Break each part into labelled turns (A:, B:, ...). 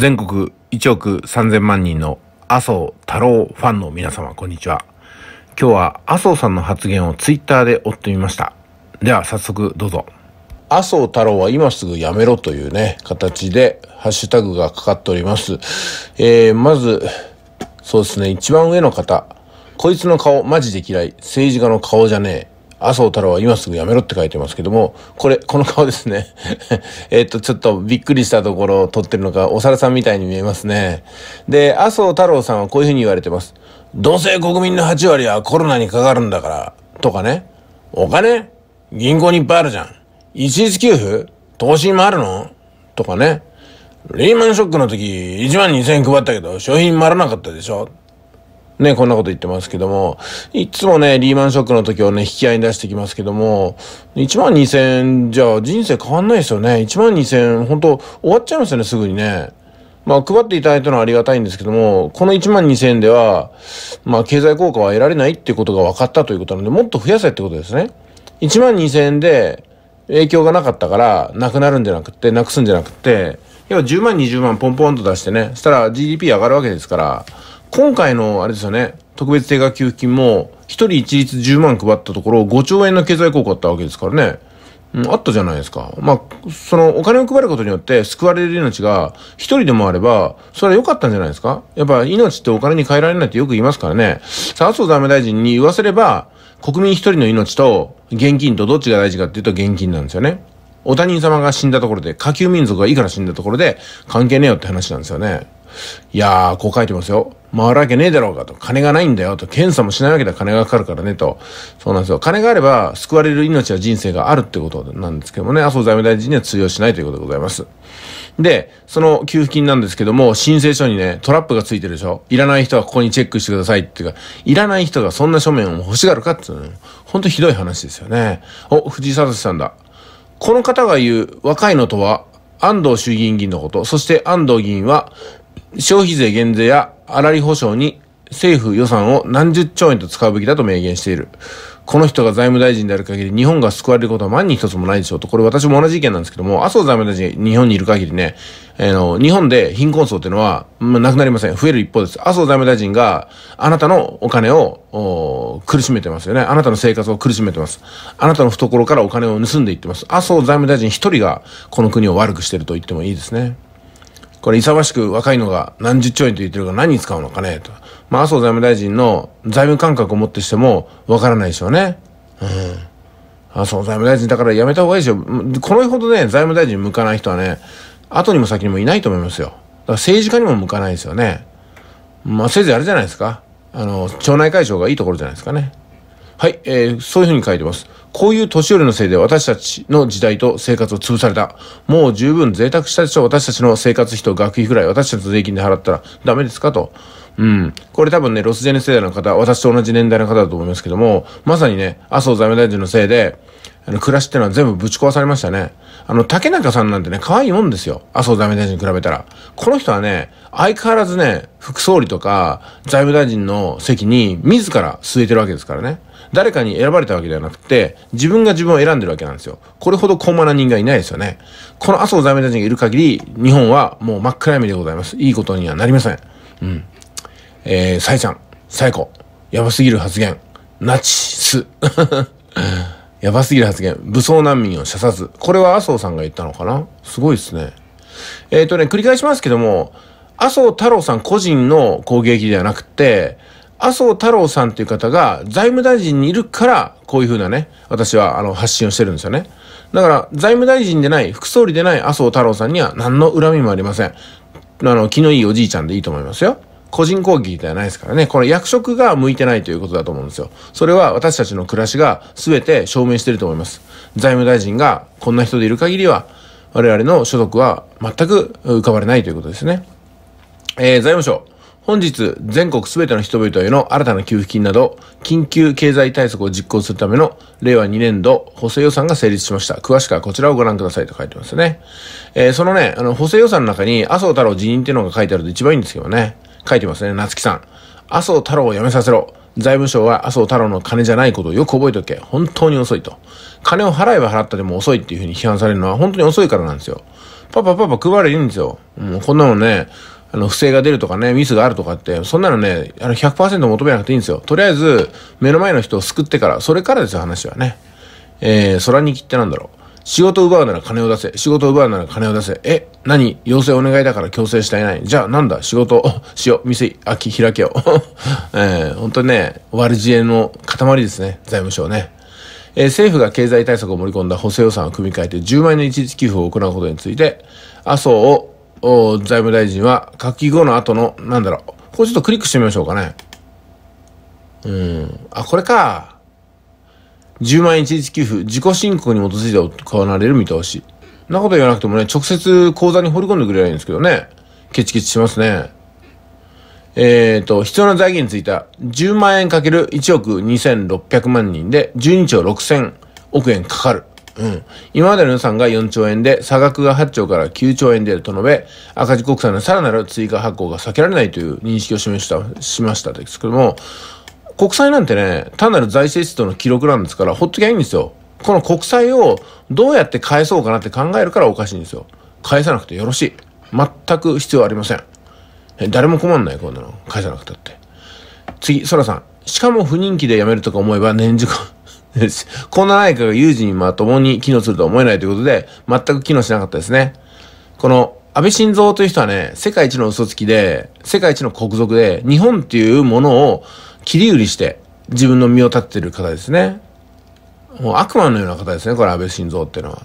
A: 全国1億3000万人の麻生太郎ファンの皆様、こんにちは。今日は麻生さんの発言をツイッターで追ってみました。では早速どうぞ。麻生太郎は今すぐやめろというね、形でハッシュタグがかかっております。えー、まず、そうですね、一番上の方。こいつの顔マジで嫌い。政治家の顔じゃねえ。麻生太郎は今すぐやめろって書いてますけども、これ、この顔ですね。えっと、ちょっとびっくりしたところを撮ってるのか、お猿さんみたいに見えますね。で、麻生太郎さんはこういうふうに言われてます。どうせ国民の8割はコロナにかかるんだから、とかね。お金銀行にいっぱいあるじゃん。一律給付投資もあるのとかね。リーマンショックの時、1万2000円配ったけど、商品もらなかったでしょね、こんなこと言ってますけども、いつもね、リーマンショックの時をね、引き合いに出してきますけども、1万2000じゃ人生変わんないですよね。1万2000、本当終わっちゃいますよね、すぐにね。まあ、配っていただいたのはありがたいんですけども、この1万2000円では、まあ、経済効果は得られないっていうことが分かったということなので、もっと増やせってことですね。1万2000円で影響がなかったから、なくなるんじゃなくて、なくすんじゃなくて、要は10万20万ポンポンと出してね、したら GDP 上がるわけですから、今回のあれですよね、特別定額給付金も、1人一律10万配ったところ、5兆円の経済効果あったわけですからね。うん、あったじゃないですか。まあ、そのお金を配ることによって救われる命が一人でもあれば、それは良かったんじゃないですかやっぱ命ってお金に変えられないってよく言いますからね。さあ、麻生財務大臣に言わせれば、国民一人の命と現金とどっちが大事かっていうと現金なんですよね。お他人様が死んだところで、下級民族がいいから死んだところで、関係ねえよって話なんですよね。いやー、こう書いてますよ。回るわけねえだろうかと。金がないんだよと。検査もしないわけだ。金がかかるからねと。そうなんですよ。金があれば救われる命や人生があるってことなんですけどもね、麻生財務大臣には通用しないということでございます。で、その給付金なんですけども、申請書にね、トラップがついてるでしょ。いらない人はここにチェックしてくださいっていうか、いらない人がそんな書面を欲しがるかっていうのほんとひどい話ですよね。お、藤井聡さんだ。この方が言う若いのとは、安藤衆議院議員のこと、そして安藤議員は、消費税減税や粗利保障に政府予算を何十兆円と使うべきだと明言している。この人が財務大臣である限り日本が救われることは万に一つもないでしょうと、これ私も同じ意見なんですけども、麻生財務大臣日本にいる限りね、えー、の、日本で貧困層っていうのは、まあ、なくなりません。増える一方です。麻生財務大臣があなたのお金を苦しめてますよね。あなたの生活を苦しめてます。あなたの懐からお金を盗んでいってます。麻生財務大臣一人がこの国を悪くしてると言ってもいいですね。これ勇ましく若いのが何十兆円と言ってるから何に使うのかねと。まあ、麻生財務大臣の財務感覚を持ってしてもわからないでしょうね。うん。麻生財務大臣だからやめた方がいいですよ。このほどね、財務大臣向かない人はね、後にも先にもいないと思いますよ。だから政治家にも向かないですよね。まあ、せいぜいあれじゃないですか。あの、町内会長がいいところじゃないですかね。はい、えー、そういうふうに書いてます。こういう年寄りのせいで私たちの時代と生活を潰された。もう十分贅沢したでしょ私たちの生活費と学費ぐらい私たちの税金で払ったらダメですかと。うん。これ多分ね、ロスジェネ世代の方、私と同じ年代の方だと思いますけども、まさにね、麻生財務大臣のせいで、あの、暮らしってのは全部ぶち壊されましたね。あの、竹中さんなんてね、可愛いもんですよ。麻生財務大臣に比べたら。この人はね、相変わらずね、副総理とか財務大臣の席に自ら据えてるわけですからね。誰かに選ばれたわけではなくて、自分が自分を選んでるわけなんですよ。これほど高慢な人間いないですよね。この麻生財務大臣がいる限り、日本はもう真っ暗闇でございます。いいことにはなりません。うん。えー、サイちゃん、サイコ、やばすぎる発言、ナチス。やばすぎる発言、武装難民を射殺。これは麻生さんが言ったのかなすごいですね。えっ、ー、とね、繰り返しますけども、麻生太郎さん個人の攻撃ではなくて、麻生太郎さんという方が財務大臣にいるから、こういうふうなね、私はあの発信をしてるんですよね。だから、財務大臣でない、副総理でない麻生太郎さんには何の恨みもありません。あの、気のいいおじいちゃんでいいと思いますよ。個人攻撃ではないですからね。これ役職が向いてないということだと思うんですよ。それは私たちの暮らしが全て証明してると思います。財務大臣がこんな人でいる限りは、我々の所得は全く浮かばれないということですね。えー、財務省。本日、全国すべての人々への新たな給付金など、緊急経済対策を実行するための令和2年度補正予算が成立しました。詳しくはこちらをご覧くださいと書いてますね。えー、そのね、あの、補正予算の中に麻生太郎辞任っていうのが書いてあると一番いいんですけどね。書いてますね、夏木さん。麻生太郎を辞めさせろ。財務省は麻生太郎の金じゃないことをよく覚えておけ。本当に遅いと。金を払えば払ったでも遅いっていうふうに批判されるのは本当に遅いからなんですよ。パパパパ配れいいんですよ。もうこんなのね、あの、不正が出るとかね、ミスがあるとかって、そんなのね、あの100、求めなくていいんですよ。とりあえず、目の前の人を救ってから、それからですよ、話はね。えー、空に切ってなんだろう。仕事を奪うなら金を出せ。仕事を奪うなら金を出せ。え、何要請お願いだから強制したいない。じゃあなんだ仕事を しよう。店、開き、開けよう。えー、本当にね、悪知恵の塊ですね。財務省ね。えー、政府が経済対策を盛り込んだ補正予算を組み替えて10万円の一律給付を行うことについて、麻生を財務大臣は、閣議後の後の、なんだろう。これちょっとクリックしてみましょうかね。うん。あ、これか。10万円一律給付、自己申告に基づいて行われる見通し。なこと言わなくてもね、直接口座に掘り込んでくれないんですけどね。ケチケチしますね。えっ、ー、と、必要な財源については、10万円かける1億2600万人で、12兆6000億円かかる。うん。今までの予算が4兆円で、差額が8兆から9兆円であると述べ、赤字国債のさらなる追加発行が避けられないという認識を示した、しましたですけども、国債なんてね、単なる財政出動の記録なんですから、ほっときゃいいんですよ。この国債をどうやって返そうかなって考えるからおかしいんですよ。返さなくてよろしい。全く必要ありません。誰も困んない、こんなの。返さなくたって。次、そらさん。しかも不人気で辞めるとか思えば年次 こんな何かが有事にまともに機能するとは思えないということで、全く機能しなかったですね。この、安倍晋三という人はね、世界一の嘘つきで、世界一の国賊で、日本っていうものを切り売りして、自分の身を立ててる方ですね。もう悪魔のような方ですね、これ安倍晋三っていうのは。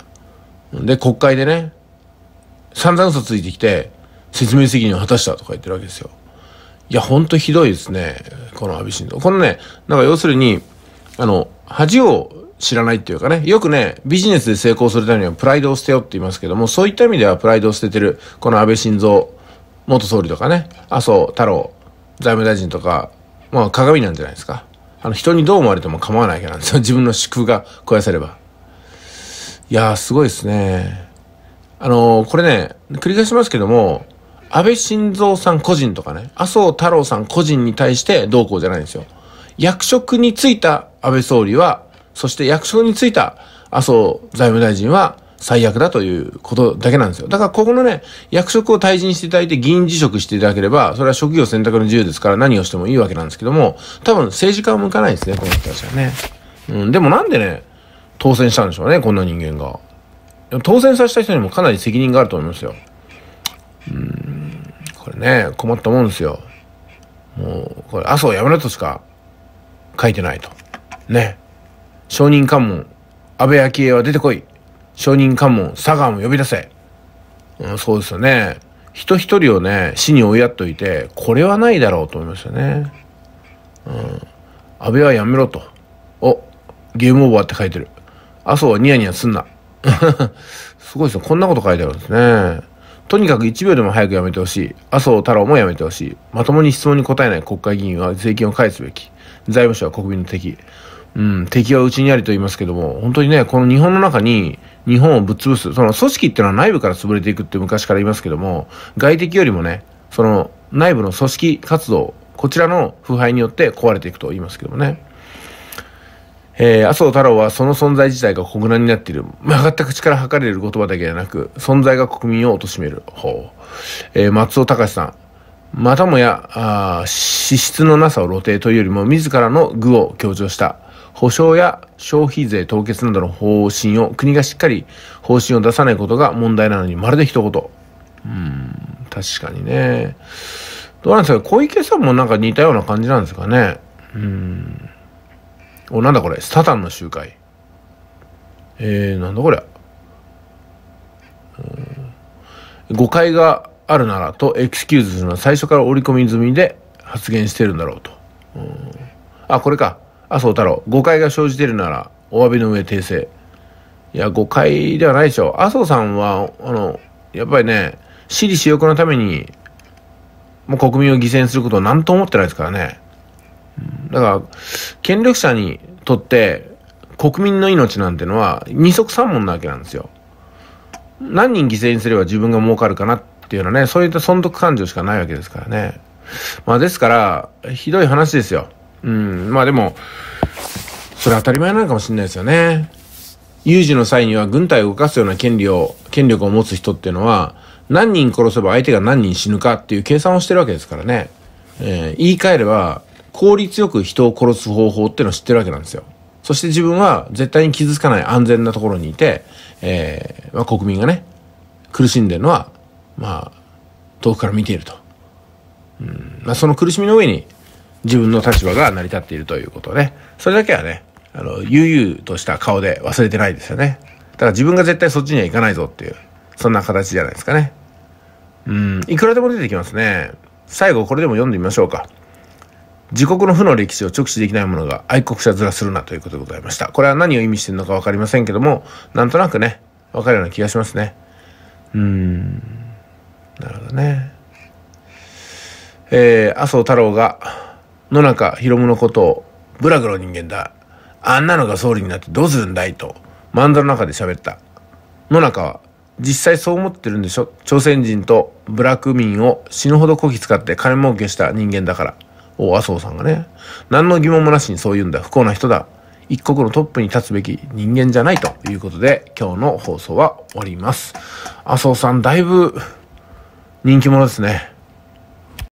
A: で、国会でね、散々嘘ついてきて、説明責任を果たしたとか言ってるわけですよ。いや、ほんとひどいですね、この安倍晋三。このね、なんか要するに、あの、恥を知らないっていうかね、よくね、ビジネスで成功するためにはプライドを捨てようって言いますけども、そういった意味ではプライドを捨ててる、この安倍晋三元総理とかね、麻生太郎財務大臣とか、まあ鏡なんじゃないですか。あの人にどう思われても構わないからなんですよ。自分の祝福が肥やせれば。いやー、すごいですね。あのー、これね、繰り返しますけども、安倍晋三さん個人とかね、麻生太郎さん個人に対してどうこうじゃないんですよ。役職に就いた安倍総理は、そして役職に就いた麻生財務大臣は最悪だということだけなんですよ。だからここのね、役職を退陣していただいて議員辞職していただければ、それは職業選択の自由ですから何をしてもいいわけなんですけども、多分政治家は向かないですね、この人たちはね。うん、でもなんでね、当選したんでしょうね、こんな人間が。当選させた人にもかなり責任があると思いますよ。うん、これね、困ったもんですよ。もう、これ、麻生やめろとしか書いてないと。ね証人喚問安倍昭恵は出てこい証人喚問佐川も呼び出せ、うん、そうですよね人一人をね死に追いやっといてこれはないだろうと思いましたね、うん、安倍はやめろとおゲームオーバーって書いてる麻生はニヤニヤすんな すごいですねこんなこと書いてあるんですねとにかく1秒でも早くやめてほしい。麻生太郎もやめてほしい。まともに質問に答えない国会議員は税金を返すべき。財務省は国民の敵。うん、敵はうちにありと言いますけども、本当にね、この日本の中に、日本をぶっ潰す、その組織っていうのは内部から潰れていくって昔から言いますけども、外敵よりもね、その内部の組織活動、こちらの腐敗によって壊れていくと言いますけどもね。えー、麻生太郎はその存在自体が国難になっている。全く力測れる言葉だけではなく、存在が国民を貶める。ほう。えー、松尾隆さん。またもや、あ資質のなさを露呈というよりも、自らの愚を強調した。保障や消費税凍結などの方針を、国がしっかり方針を出さないことが問題なのに、まるで一言。うん、確かにね。どうなんですか小池さんもなんか似たような感じなんですかね。うん。お、なんだこれスタタンの集会。えー、なんだこりゃ。誤解があるならとエクスキューズするのは最初から織り込み済みで発言してるんだろうと。うん、あ、これか。麻生太郎誤解が生じているならお詫びの上訂正いや誤解ではないでしょう麻生さんはあのやっぱりね私利私欲のためにもう国民を犠牲にすることを何と思ってないですからねだから権力者にとって国民の命なんてのは二足三門なわけなんですよ何人犠牲にすれば自分が儲かるかなっていうのはねそういった損得感情しかないわけですからねまあですからひどい話ですようん、まあでも、それ当たり前なのかもしれないですよね。有事の際には軍隊を動かすような権利を、権力を持つ人っていうのは、何人殺せば相手が何人死ぬかっていう計算をしてるわけですからね。えー、言い換えれば、効率よく人を殺す方法っていうのを知ってるわけなんですよ。そして自分は絶対に傷つかない安全なところにいて、えー、まあ、国民がね、苦しんでるのは、まあ、遠くから見ていると。うんまあ、その苦しみの上に自分の立場が成り立っているということね。それだけはね、あの、悠々とした顔で忘れてないですよね。だから自分が絶対そっちには行かないぞっていう、そんな形じゃないですかね。うん、いくらでも出てきますね。最後これでも読んでみましょうか。自国の負の歴史を直視できない者が愛国者面するなということでございました。これは何を意味してるのか分かりませんけども、なんとなくね、分かるような気がしますね。うーん。なるほどね。えー、麻生太郎が野中ひろむのことを、ブラグの人間だ。あんなのが総理になってどうするんだいと、漫画の中で喋った。野中は、実際そう思ってるんでしょ朝鮮人と部落民を死ぬほどこき使って金儲けした人間だから。お、麻生さんがね。何の疑問もなしにそう言うんだ。不幸な人だ。一国のトップに立つべき人間じゃないということで、今日の放送は終わります。麻生さん、だいぶ人気者ですね。